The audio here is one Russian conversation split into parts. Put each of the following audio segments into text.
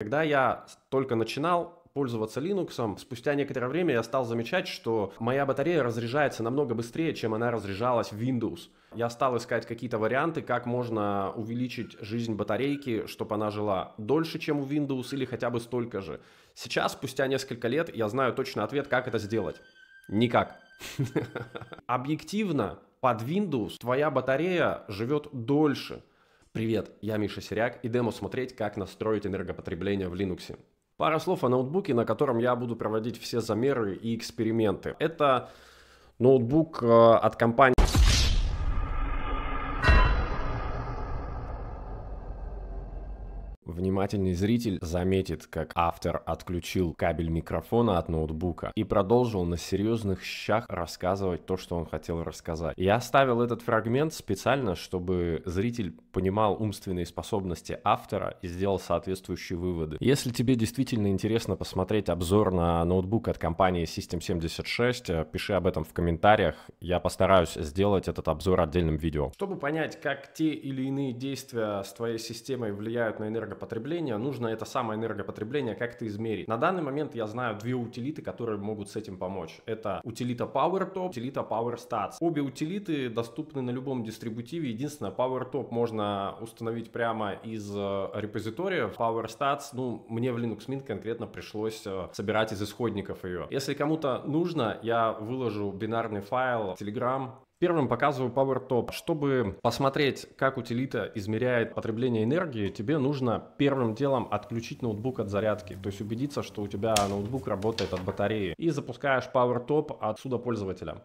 Когда я только начинал пользоваться Linux, спустя некоторое время я стал замечать, что моя батарея разряжается намного быстрее, чем она разряжалась в Windows. Я стал искать какие-то варианты, как можно увеличить жизнь батарейки, чтобы она жила дольше, чем у Windows или хотя бы столько же. Сейчас, спустя несколько лет, я знаю точно ответ, как это сделать. Никак. Объективно, под Windows твоя батарея живет дольше – Привет, я Миша Серяк и демо смотреть, как настроить энергопотребление в Linux. Пара слов о ноутбуке, на котором я буду проводить все замеры и эксперименты. Это ноутбук э, от компании Внимательный зритель заметит, как автор отключил кабель микрофона от ноутбука и продолжил на серьезных щах рассказывать то, что он хотел рассказать. Я оставил этот фрагмент специально, чтобы зритель понимал умственные способности автора и сделал соответствующие выводы. Если тебе действительно интересно посмотреть обзор на ноутбук от компании System76, э, пиши об этом в комментариях. Я постараюсь сделать этот обзор отдельным видео. Чтобы понять, как те или иные действия с твоей системой влияют на энергопотребление, энергопотребления, нужно это самое энергопотребление как-то измерить. На данный момент я знаю две утилиты, которые могут с этим помочь. Это утилита PowerTop, утилита PowerStats. Обе утилиты доступны на любом дистрибутиве. Единственное, PowerTop можно установить прямо из э, репозитория. PowerStats, ну, мне в Linux Mint конкретно пришлось э, собирать из исходников ее. Если кому-то нужно, я выложу бинарный файл в Telegram, Первым показываю PowerTop. Чтобы посмотреть, как утилита измеряет потребление энергии, тебе нужно первым делом отключить ноутбук от зарядки, то есть убедиться, что у тебя ноутбук работает от батареи. И запускаешь PowerTop отсюда пользователя.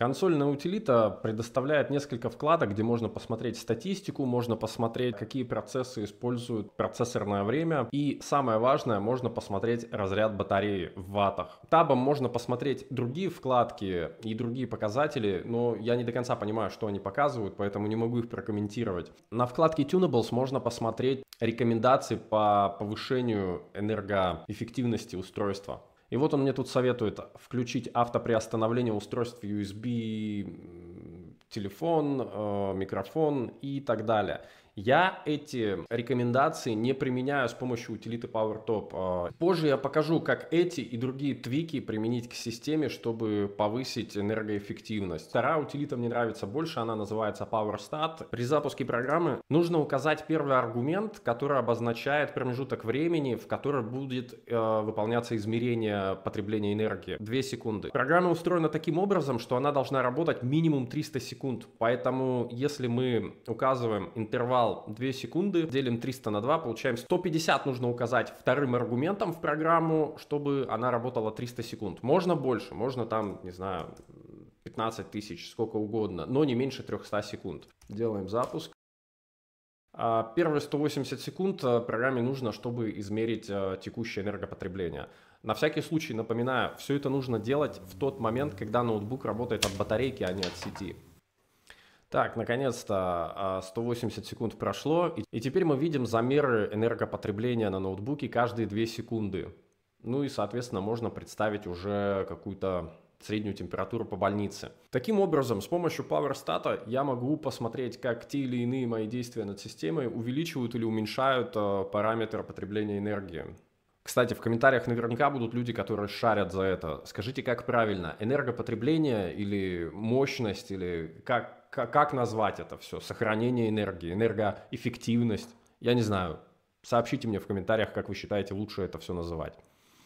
Консольная утилита предоставляет несколько вкладок, где можно посмотреть статистику, можно посмотреть, какие процессы используют процессорное время. И самое важное, можно посмотреть разряд батареи в ваттах. Табом можно посмотреть другие вкладки и другие показатели, но я не до конца понимаю, что они показывают, поэтому не могу их прокомментировать. На вкладке Tunables можно посмотреть рекомендации по повышению энергоэффективности устройства. И вот он мне тут советует включить автоприостановление устройств USB, телефон, э, микрофон и так далее. Я эти рекомендации не применяю с помощью утилиты PowerTop. А, позже я покажу, как эти и другие твики применить к системе, чтобы повысить энергоэффективность. Вторая утилита мне нравится больше, она называется PowerStat. При запуске программы нужно указать первый аргумент, который обозначает промежуток времени, в который будет э, выполняться измерение потребления энергии. Две секунды. Программа устроена таким образом, что она должна работать минимум 300 секунд. Поэтому, если мы указываем интервал указал 2 секунды, делим 300 на 2, получаем 150 нужно указать вторым аргументом в программу, чтобы она работала 300 секунд. Можно больше, можно там, не знаю, 15 тысяч, сколько угодно, но не меньше 300 секунд. Делаем запуск. А, первые 180 секунд э, программе нужно, чтобы измерить э, текущее энергопотребление. На всякий случай напоминаю, все это нужно делать в тот момент, когда ноутбук работает от батарейки, а не от сети. Так, наконец-то 180 а, секунд прошло, и теперь мы видим замеры энергопотребления на ноутбуке каждые 2 секунды. Ну и, соответственно, можно представить уже какую-то среднюю температуру по больнице. Таким образом, с помощью PowerStat я могу посмотреть, как те или иные мои действия над системой увеличивают или уменьшают а, параметр потребления энергии. Кстати, в комментариях наверняка будут люди, которые шарят за это. Скажите, как правильно, энергопотребление или мощность, или как, как назвать это все? Сохранение энергии, энергоэффективность. Я не знаю. Сообщите мне в комментариях, как вы считаете лучше это все называть.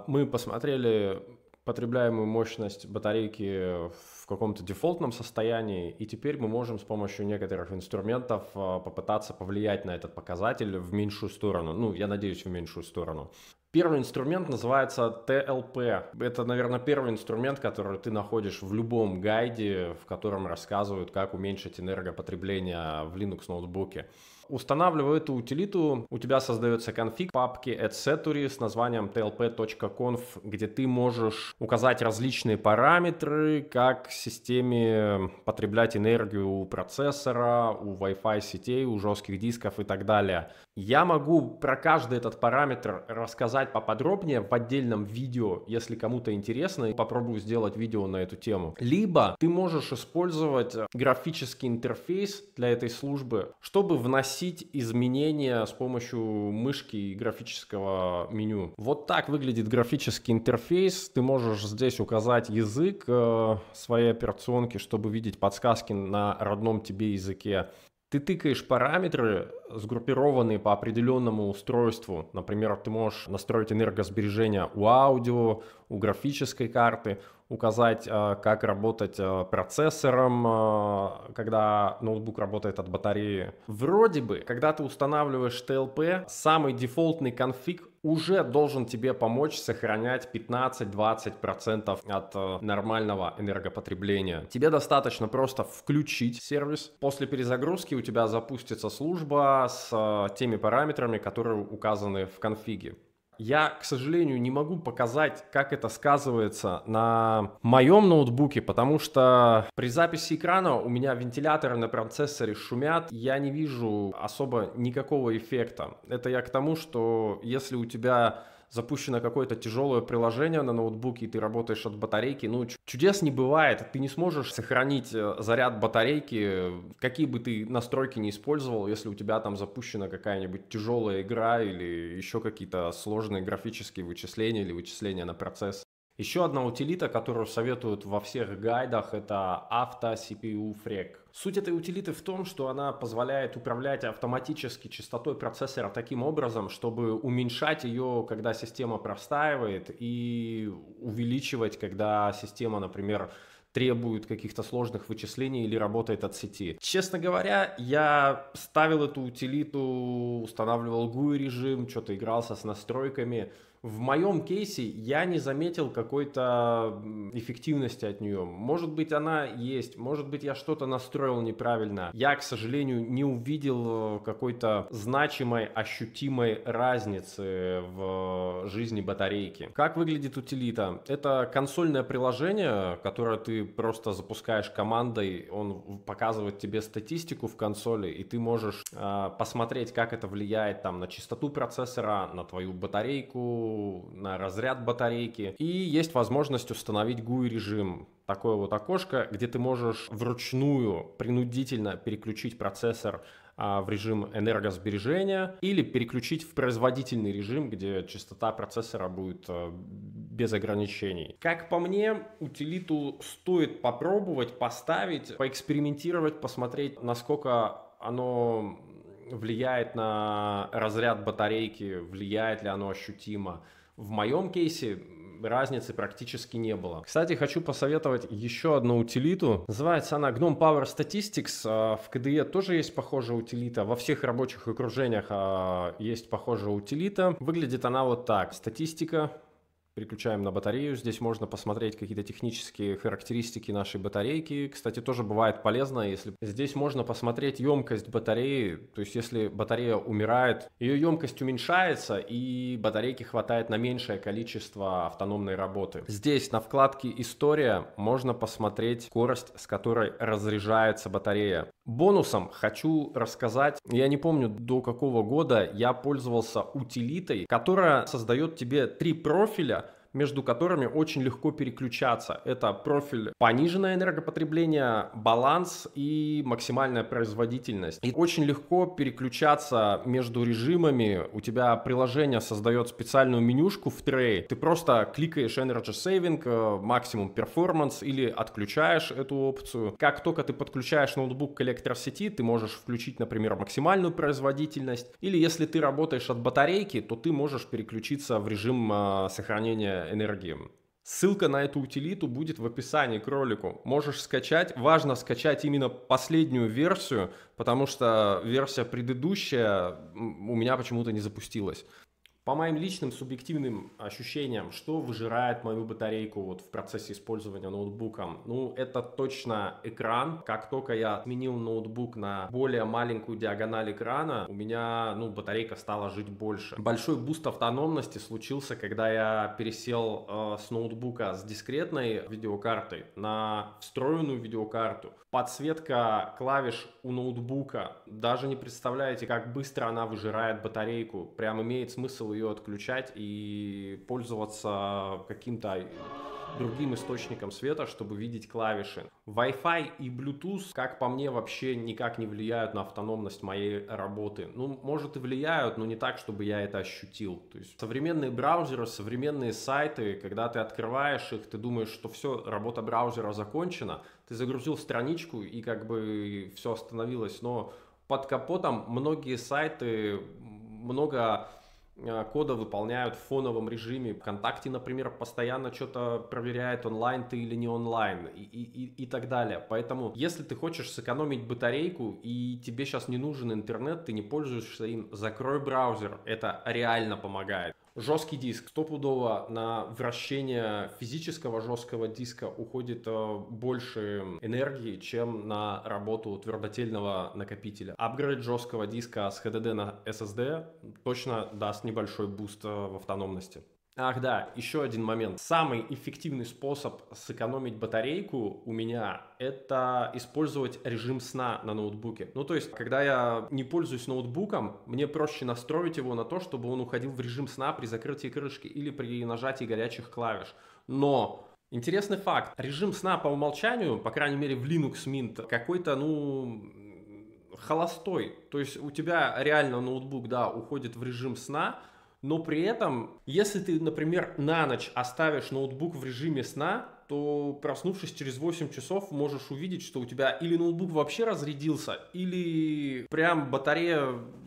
Мы посмотрели потребляемую мощность батарейки в каком-то дефолтном состоянии, и теперь мы можем с помощью некоторых инструментов э, попытаться повлиять на этот показатель в меньшую сторону. Ну, я надеюсь, в меньшую сторону. Первый инструмент называется TLP. Это, наверное, первый инструмент, который ты находишь в любом гайде, в котором рассказывают, как уменьшить энергопотребление в Linux ноутбуке. Устанавливаю эту утилиту, у тебя создается конфиг папки etceturi с названием tlp.conf, где ты можешь указать различные параметры, как системе потреблять энергию у процессора, у Wi-Fi сетей, у жестких дисков и так далее. Я могу про каждый этот параметр рассказать поподробнее в отдельном видео, если кому-то интересно, попробую сделать видео на эту тему. Либо ты можешь использовать графический интерфейс для этой службы, чтобы вносить вносить изменения с помощью мышки и графического меню. Вот так выглядит графический интерфейс. Ты можешь здесь указать язык э, своей операционки, чтобы видеть подсказки на родном тебе языке ты тыкаешь параметры, сгруппированные по определенному устройству. Например, ты можешь настроить энергосбережение у аудио, у графической карты, указать, э, как работать э, процессором, э, когда ноутбук работает от батареи. Вроде бы, когда ты устанавливаешь TLP, самый дефолтный конфиг уже должен тебе помочь сохранять 15-20% от э, нормального энергопотребления. Тебе достаточно просто включить сервис. После перезагрузки у тебя запустится служба с э, теми параметрами, которые указаны в конфиге. Я, к сожалению, не могу показать, как это сказывается на моем ноутбуке, потому что при записи экрана у меня вентиляторы на процессоре шумят, я не вижу особо никакого эффекта. Это я к тому, что если у тебя запущено какое-то тяжелое приложение на ноутбуке, и ты работаешь от батарейки, ну, чудес не бывает, ты не сможешь сохранить э, заряд батарейки, какие бы ты настройки не использовал, если у тебя там запущена какая-нибудь тяжелая игра или еще какие-то сложные графические вычисления или вычисления на процесс. Еще одна утилита, которую советуют во всех гайдах, это Auto CPU фрек. Суть этой утилиты в том, что она позволяет управлять автоматически частотой процессора таким образом, чтобы уменьшать ее, когда система простаивает, и увеличивать, когда система, например, требует каких-то сложных вычислений или работает от сети. Честно говоря, я ставил эту утилиту, устанавливал GUI режим, что-то игрался с настройками, в моем кейсе я не заметил какой-то эффективности от нее. Может быть, она есть, может быть, я что-то настроил неправильно. Я, к сожалению, не увидел э, какой-то значимой, ощутимой разницы в жизни батарейки. Как выглядит утилита? Это консольное приложение, которое ты просто запускаешь командой, он показывает тебе статистику в консоли, и ты можешь э, посмотреть, как это влияет там на частоту процессора, на твою батарейку, на разряд батарейки. И есть возможность установить GUI режим. Такое вот окошко, где ты можешь вручную принудительно переключить процессор а, в режим энергосбережения или переключить в производительный режим, где частота процессора будет а, без ограничений. Как по мне, утилиту стоит попробовать, поставить, поэкспериментировать, посмотреть, насколько оно влияет на разряд батарейки, влияет ли оно ощутимо. В моем кейсе разницы практически не было. Кстати, хочу посоветовать еще одну утилиту. Называется она Gnome Power Statistics. А, в KDE тоже есть похожая утилита. Во всех рабочих окружениях а, есть похожая утилита. Выглядит она вот так. Статистика Переключаем на батарею. Здесь можно посмотреть какие-то технические характеристики нашей батарейки. Кстати, тоже бывает полезно, если здесь можно посмотреть емкость батареи. То есть, если батарея умирает, ее емкость уменьшается, и батарейки хватает на меньшее количество автономной работы. Здесь на вкладке «История» можно посмотреть скорость, с которой разряжается батарея. Бонусом хочу рассказать, я не помню до какого года я пользовался утилитой, которая создает тебе три профиля, между которыми очень легко переключаться. Это профиль пониженное энергопотребление, баланс и максимальная производительность. И очень легко переключаться между режимами. У тебя приложение создает специальную менюшку в трей. Ты просто кликаешь Energy Saving, э, максимум перформанс или отключаешь эту опцию. Как только ты подключаешь ноутбук к электросети, ты можешь включить, например, максимальную производительность. Или если ты работаешь от батарейки, то ты можешь переключиться в режим э, сохранения энергии. Ссылка на эту утилиту будет в описании к ролику. Можешь скачать. Важно скачать именно последнюю версию, потому что версия предыдущая у меня почему-то не запустилась по моим личным субъективным ощущениям, что выжирает мою батарейку вот в процессе использования ноутбуком? Ну, это точно экран. Как только я сменил ноутбук на более маленькую диагональ экрана, у меня, ну, батарейка стала жить больше. Большой буст автономности случился, когда я пересел э, с ноутбука с дискретной видеокартой на встроенную видеокарту. Подсветка клавиш у ноутбука, даже не представляете, как быстро она выжирает батарейку. Прям имеет смысл ее отключать и пользоваться каким-то другим источником света, чтобы видеть клавиши. Wi-Fi и Bluetooth, как по мне, вообще никак не влияют на автономность моей работы. Ну, может и влияют, но не так, чтобы я это ощутил. То есть современные браузеры, современные сайты, когда ты открываешь их, ты думаешь, что все, работа браузера закончена, ты загрузил страничку и как бы все остановилось. Но под капотом многие сайты много Э, кода выполняют в фоновом режиме. Вконтакте, например, постоянно что-то проверяет, онлайн ты или не онлайн и, и, и так далее. Поэтому, если ты хочешь сэкономить батарейку и тебе сейчас не нужен интернет, ты не пользуешься им, закрой браузер. Это реально помогает. Жесткий диск. Стопудово на вращение физического жесткого диска уходит э, больше энергии, чем на работу твердотельного накопителя. Апгрейд жесткого диска с HDD на SSD точно даст небольшой буст э, в автономности. Ах да, еще один момент. Самый эффективный способ сэкономить батарейку у меня это использовать режим сна на ноутбуке. Ну то есть, когда я не пользуюсь ноутбуком, мне проще настроить его на то, чтобы он уходил в режим сна при закрытии крышки или при нажатии горячих клавиш. Но интересный факт, режим сна по умолчанию, по крайней мере в Linux Mint, какой-то, ну, холостой. То есть у тебя реально ноутбук, да, уходит в режим сна, но при этом, если ты, например, на ночь оставишь ноутбук в режиме сна, то проснувшись через 8 часов, можешь увидеть, что у тебя или ноутбук вообще разрядился, или прям батарея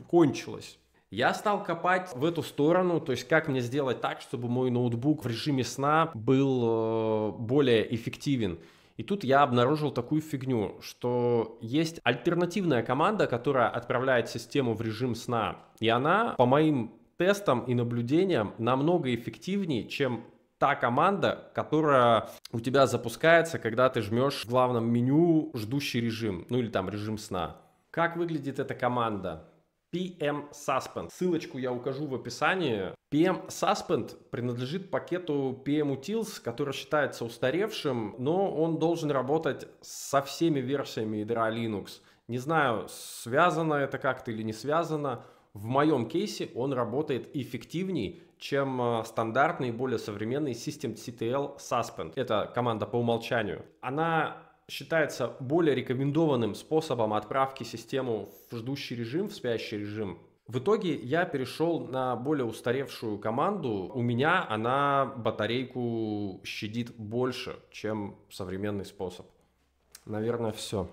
кончилась. Я стал копать в эту сторону, то есть как мне сделать так, чтобы мой ноутбук в режиме сна был э, более эффективен. И тут я обнаружил такую фигню, что есть альтернативная команда, которая отправляет систему в режим сна. И она, по моим тестом и наблюдениям намного эффективнее, чем та команда, которая у тебя запускается, когда ты жмешь в главном меню ждущий режим, ну или там режим сна. Как выглядит эта команда? PM Suspend. Ссылочку я укажу в описании. PM Suspend принадлежит пакету PM Utils, который считается устаревшим, но он должен работать со всеми версиями ядра Linux. Не знаю, связано это как-то или не связано, в моем кейсе он работает эффективней, чем э, стандартный, более современный System CTL Suspend. Это команда по умолчанию. Она считается более рекомендованным способом отправки систему в ждущий режим, в спящий режим. В итоге я перешел на более устаревшую команду. У меня она батарейку щадит больше, чем современный способ. Наверное, все.